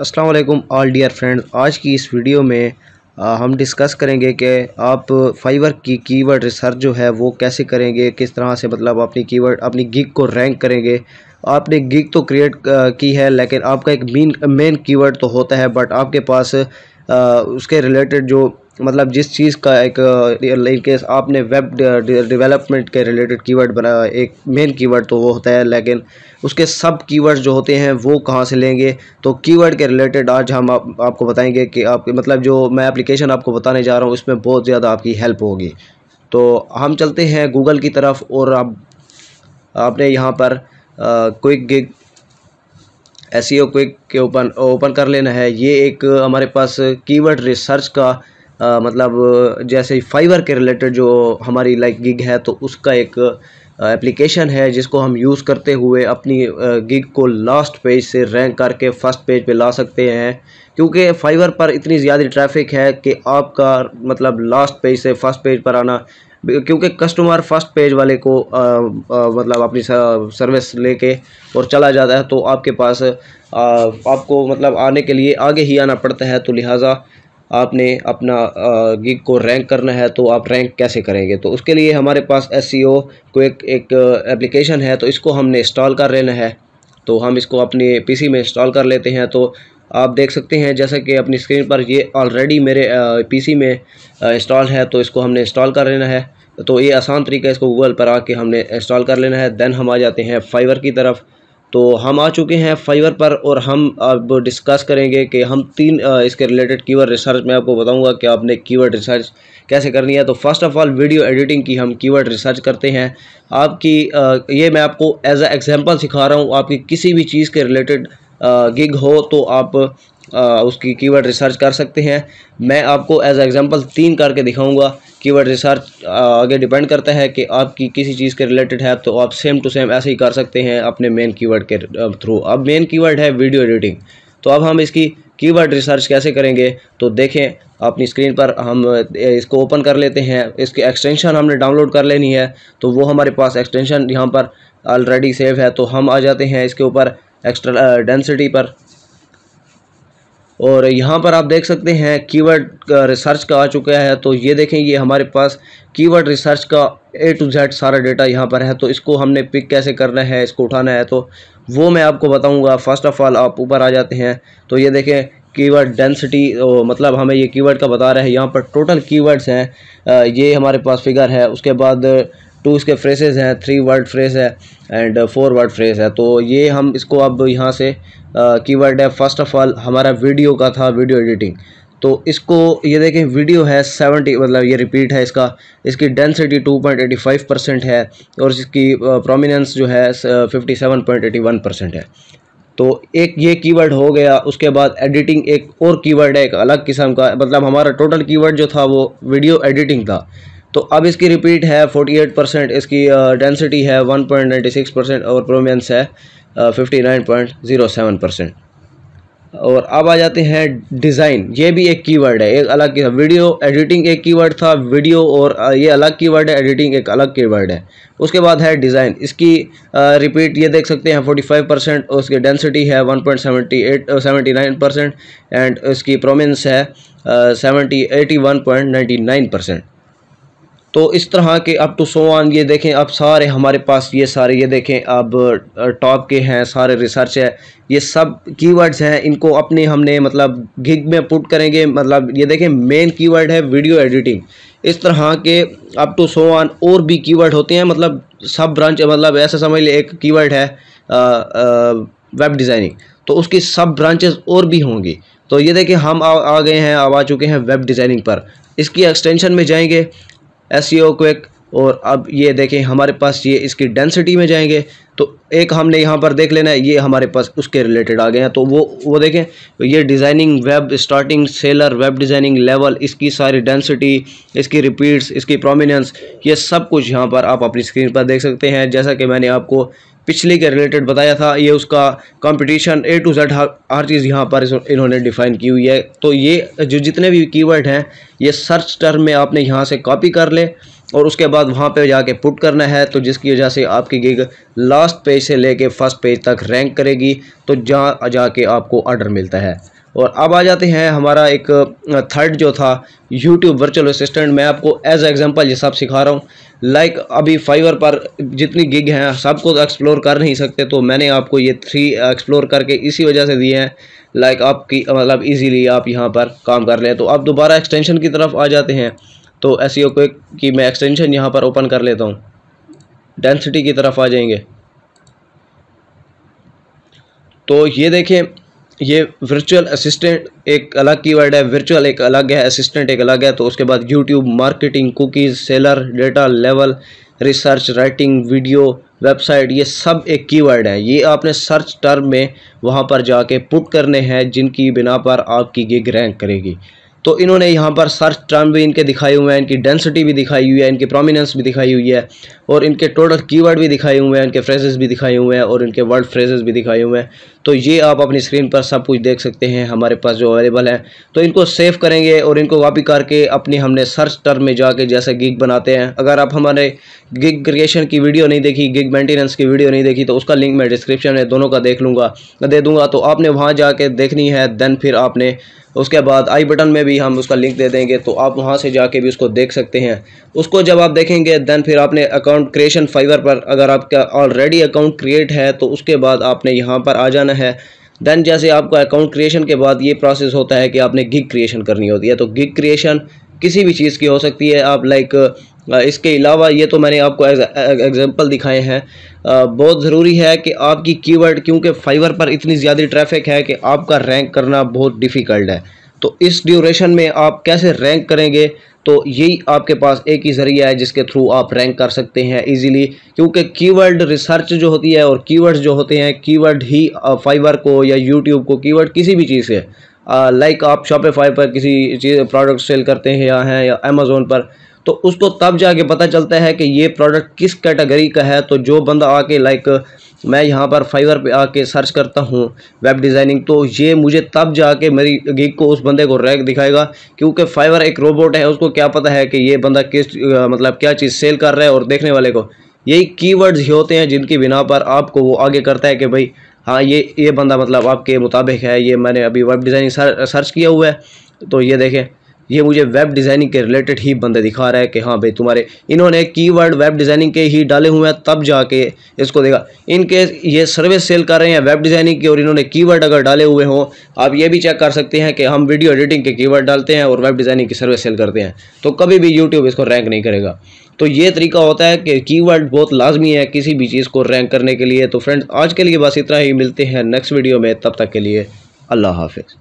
अस्सलाम वालेकुम all dear friends आज की इस वीडियो में आ, हम डिस्कस करेंगे कि आप फाइवर की कीवर्ड रिसर्च जो है वो कैसे करेंगे किस तरह से मतलब अपनी कीवर्ड अपनी गिग को रैंक करेंगे आपने गिग तो क्रिएट की है लेकिन आपका एक मेन मेन कीवर्ड तो होता है बट आपके पास आ, उसके रिलेटेड जो मतलब जिस चीज़ का एक इनकेस आपने वेब डेवलपमेंट के रिलेटेड कीवर्ड बनाया एक मेन कीवर्ड तो वो होता है लेकिन उसके सब कीवर्ड्स जो होते हैं वो कहाँ से लेंगे तो कीवर्ड के रिलेटेड आज हम आप, आपको बताएंगे कि आप मतलब जो मैं एप्लीकेशन आपको बताने जा रहा हूँ उसमें बहुत ज़्यादा आपकी हेल्प होगी तो हम चलते हैं गूगल की तरफ और अब आप, आपने यहाँ पर क्विक गिग एस क्विक के ओपन ओपन कर लेना है ये एक हमारे पास कीवर्ड रिसर्च का आ, मतलब जैसे फाइवर के रिलेटेड जो हमारी लाइक गिग है तो उसका एक एप्लीकेशन है जिसको हम यूज़ करते हुए अपनी गिग को लास्ट पेज से रैंक करके फर्स्ट पेज पे ला सकते हैं क्योंकि फाइवर पर इतनी ज़्यादा ट्रैफिक है कि आपका मतलब लास्ट पेज से फर्स्ट पेज पर आना क्योंकि कस्टमर फर्स्ट पेज वाले को आ, आ, मतलब अपनी सर्विस लेके और चला जाता है तो आपके पास आ, आपको मतलब आने के लिए आगे ही आना पड़ता है तो लिहाजा आपने अपना गिग को रैंक करना है तो आप रैंक कैसे करेंगे तो उसके लिए हमारे पास एस क्विक e एक एप्लीकेशन है तो इसको हमने इंस्टॉल कर लेना है तो हम इसको अपने पीसी में इंस्टॉल कर लेते हैं तो आप देख सकते हैं जैसा कि अपनी स्क्रीन पर ये ऑलरेडी मेरे पीसी में इंस्टॉल है तो इसको हमने इंस्टॉल कर लेना है तो ये आसान तरीका इसको गूगल पर आके हमने इंस्टॉल कर लेना है देन हम आ जाते हैं फाइवर की तरफ तो हम आ चुके हैं फाइवर पर और हम अब डिस्कस करेंगे कि हम तीन इसके रिलेटेड कीवर्ड रिसर्च मैं आपको बताऊंगा कि आपने कीवर्ड रिसर्च कैसे करनी है तो first of all video editing की हम कीवर्ड रिसर्च करते हैं आपकी ये मैं आपको एज अ एग्जांपल सिखा रहा हूँ आपकी किसी भी चीज़ के रिलेटेड गिग हो तो आप उसकी कीवर्ड रिसर्च कर सकते हैं मैं आपको एज एग्ज़ाम्पल तीन करके दिखाऊँगा कीवर्ड रिसर्च आगे डिपेंड करता है कि आपकी किसी चीज़ के रिलेटेड है तो आप सेम टू सेम ऐसे ही कर सकते हैं अपने मेन कीवर्ड के थ्रू अब मेन कीवर्ड है वीडियो एडिटिंग तो अब हम इसकी कीवर्ड रिसर्च कैसे करेंगे तो देखें अपनी स्क्रीन पर हम इसको ओपन कर लेते हैं इसकी एक्सटेंशन हमने डाउनलोड कर लेनी है तो वो हमारे पास एक्सटेंशन यहाँ पर ऑलरेडी सेव है तो हम आ जाते हैं इसके ऊपर एक्स्ट्रा डेंसिटी पर और यहाँ पर आप देख सकते हैं कीवर्ड रिसर्च का आ चुका है तो ये देखें ये हमारे पास कीवर्ड रिसर्च का ए टू जेड सारा डेटा यहाँ पर है तो इसको हमने पिक कैसे करना है इसको उठाना है तो वो मैं आपको बताऊँगा फ़र्स्ट ऑफ़ ऑल आप ऊपर आ जाते हैं तो ये देखें कीवर्ड डेंसिटी मतलब हमें ये कीवर्ड का बता रहा है यहाँ पर टोटल कीवर्ड्स हैं ये हमारे पास फिगर है उसके बाद टू इसके फ्रेसेस हैं थ्री वर्ड फ्रेस है एंड फोर वर्ड फ्रेस है तो ये हम इसको अब यहाँ से कीवर्ड है फर्स्ट ऑफ ऑल हमारा वीडियो का था वीडियो एडिटिंग तो इसको ये देखें वीडियो है सेवेंटी मतलब ये रिपीट है इसका इसकी density two point eighty five percent है और इसकी प्रोमिनेंस जो है fifty seven point eighty one percent है तो एक ये कीवर्ड हो गया उसके बाद एडिटिंग एक और कीवर्ड है एक अलग किस्म का मतलब हमारा टोटल कीवर्ड जो था वो वीडियो एडिटिंग था तो अब इसकी रिपीट है 48 परसेंट इसकी डेंसिटी है 1.96 परसेंट और प्रोमियंस है 59.07 परसेंट और अब आ जाते हैं डिज़ाइन ये भी एक कीवर्ड है एक अलग की वीडियो एडिटिंग एक कीवर्ड था वीडियो और ये अलग कीवर्ड है एडिटिंग एक अलग कीवर्ड है उसके बाद है डिज़ाइन इसकी रिपीट ये देख सकते हैं 45 परसेंट और उसकी डेंसिटी है 1.78 79 परसेंट एंड उसकी प्रोमिनस है seventy eighty one point ninety nine percent तो इस तरह के अप टू तो सो ऑन ये देखें अब सारे हमारे पास ये सारे ये देखें अब टॉप के हैं सारे रिसर्च है ये सब कीवर्ड्स हैं इनको अपने हमने मतलब गिग में पुट करेंगे मतलब ये देखें मेन कीवर्ड है वीडियो एडिटिंग इस तरह के अप टू तो सो ऑन और भी कीवर्ड होते हैं मतलब सब ब्रांच मतलब ऐसा समझ लें एक कीवर्ड है आ, आ, वेब डिज़ाइनिंग तो उसकी सब ब्रांचेस और भी होंगी तो ये देखें हम आ, आ गए हैं अब आ चुके हैं वेब डिज़ाइनिंग पर इसकी एक्सटेंशन में जाएंगे एस क्विक e और अब ये देखें हमारे पास ये इसकी डेंसिटी में जाएंगे तो एक हमने यहाँ पर देख लेना है ये हमारे पास उसके रिलेटेड आ गए हैं तो वो वो देखें ये designing web starting seller web designing level इसकी सारी डेंसिटी इसकी रिपीट्स इसकी प्रोमिनेंस ये सब कुछ यहाँ पर आप अपनी स्क्रीन पर देख सकते हैं जैसा कि मैंने आपको पिछले के रिलेटेड बताया था ये उसका कंपटीशन ए टू जेड हर चीज़ यहाँ पर इन्होंने डिफाइन की हुई है तो ये जो जितने भी कीवर्ड हैं ये सर्च टर्म में आपने यहाँ से कॉपी कर ले और उसके बाद वहाँ पे जाके पुट करना है तो जिसकी वजह से आपकी गिग लास्ट पेज से लेके फर्स्ट पेज तक रैंक करेगी तो जहाँ जाके आपको ऑर्डर मिलता है और अब आ जाते हैं हमारा एक थर्ड जो था यूट्यूब वर्चुअल असिस्टेंट मैं आपको एज एग्जांपल ये सब सिखा रहा हूँ लाइक like अभी फाइवर पर जितनी गिग हैं सबको एक्सप्लोर तो कर नहीं सकते तो मैंने आपको ये थ्री एक्सप्लोर करके इसी वजह से दिए हैं लाइक like आपकी मतलब इजीली आप यहाँ पर काम कर लें तो आप दोबारा एक्सटेंशन की तरफ आ जाते हैं तो एस e को कि मैं एक्सटेंशन यहाँ पर ओपन कर लेता हूँ डेंसिटी की तरफ आ जाएंगे तो ये देखें ये वर्चुअल असिस्टेंट एक अलग कीवर्ड है वर्चुअल एक अलग है असिस्टेंट एक अलग है तो उसके बाद YouTube marketing cookies seller data level research writing video website ये सब एक कीवर्ड है ये आपने सर्च टर्म में वहाँ पर जाके पुट करने हैं जिनकी बिना पर आपकी गिग रैंक करेगी तो इन्होंने यहाँ पर सर्च टर्म भी इनके दिखाए हुए हैं इनकी डेंसिटी भी दिखाई हुई है इनकी प्रोमिनेंस भी दिखाई हुई है और इनके टोटल कीवर्ड भी दिखाए हुए हैं इनके फ्रेजेस भी दिखाए हुए हैं और इनके वर्ड फ्रेजेस भी दिखाए हुए हैं तो ये आप अपनी स्क्रीन पर सब कुछ देख सकते हैं हमारे पास जो अवेलेबल है तो इनको सेव करेंगे और इनको कॉपी करके अपनी हमने सर्च टर्म में जाके जैसे गिग बनाते हैं अगर आप हमारे गिग क्रिएशन की वीडियो नहीं देखी गिग मेंटेनेंस की वीडियो नहीं देखी तो उसका लिंक मैं डिस्क्रिप्शन में दोनों का देख लूँगा दे दूँगा तो आपने वहाँ जाके देखनी है देन फिर आपने उसके बाद आई बटन में भी हम उसका लिंक दे देंगे तो आप वहाँ से जाके भी उसको देख सकते हैं उसको जब आप देखेंगे देन फिर आपने अकाउंट क्रिएशन फाइवर पर अगर आपका ऑलरेडी अकाउंट क्रिएट है तो उसके बाद आपने यहाँ पर आ जाना है देन जैसे आपका अकाउंट क्रिएशन के बाद ये प्रोसेस होता है कि आपने गिग क्रिएशन करनी होती है तो गिग क्रिएशन किसी भी चीज़ की हो सकती है आप लाइक इसके अलावा ये तो मैंने आपको एग्जांपल दिखाए हैं बहुत ज़रूरी है कि आपकी कीवर्ड क्योंकि फाइवर पर इतनी ज़्यादा ट्रैफिक है कि आपका रैंक करना बहुत डिफ़िकल्ट है तो इस ड्यूरेशन में आप कैसे रैंक करेंगे तो यही आपके पास एक ही ज़रिया है जिसके थ्रू आप रैंक कर सकते हैं इजीली क्योंकि कीवर्ड रिसर्च जो होती है और कीवर्ड्स जो होते हैं कीवर्ड ही फाइबर को या यूट्यूब को कीवर्ड किसी भी चीज़ से लाइक आप शॉपिफाई पर किसी चीज़ प्रोडक्ट सेल करते हैं या हैं या अमेज़ोन पर तो उसको तब जाके पता चलता है कि ये प्रोडक्ट किस कैटेगरी का है तो जो बंदा आके लाइक मैं यहाँ पर फाइवर पे आके सर्च करता हूँ वेब डिज़ाइनिंग तो ये मुझे तब जाके मेरी गिग को उस बंदे को रैक दिखाएगा क्योंकि फाइवर एक रोबोट है उसको क्या पता है कि ये बंदा किस मतलब क्या चीज़ सेल कर रहा है और देखने वाले को यही कीवर्ड्स ही होते हैं जिनकी बिना पर आपको वो आगे करता है कि भाई हाँ ये ये बंदा मतलब आपके मुताबिक है ये मैंने अभी वेब डिज़ाइनिंग सर्च किया हुआ है तो ये देखें ये मुझे वेब डिज़ाइनिंग के रिलेटेड ही बंदे दिखा रहा है कि हाँ भाई तुम्हारे इन्होंने कीवर्ड वेब डिज़ाइनिंग के ही डाले हुए हैं तब जाके इसको देखा इनके ये सर्विस सेल कर रहे हैं वेब डिज़ाइनिंग की और इन्होंने कीवर्ड अगर डाले हुए हों आप ये भी चेक कर सकते हैं कि हम वीडियो एडिटिंग के कीवर्ड डालते हैं और वेब डिज़ाइनिंग की सर्विस सेल करते हैं तो कभी भी यूट्यूब इसको रैंक नहीं करेगा तो ये तरीका होता है कि कीवर्ड बहुत लाजमी है किसी भी चीज़ को रैंक करने के लिए तो फ्रेंड्स आज के लिए बस इतना ही मिलते हैं नेक्स्ट वीडियो में तब तक के लिए अल्लाह हाफिज़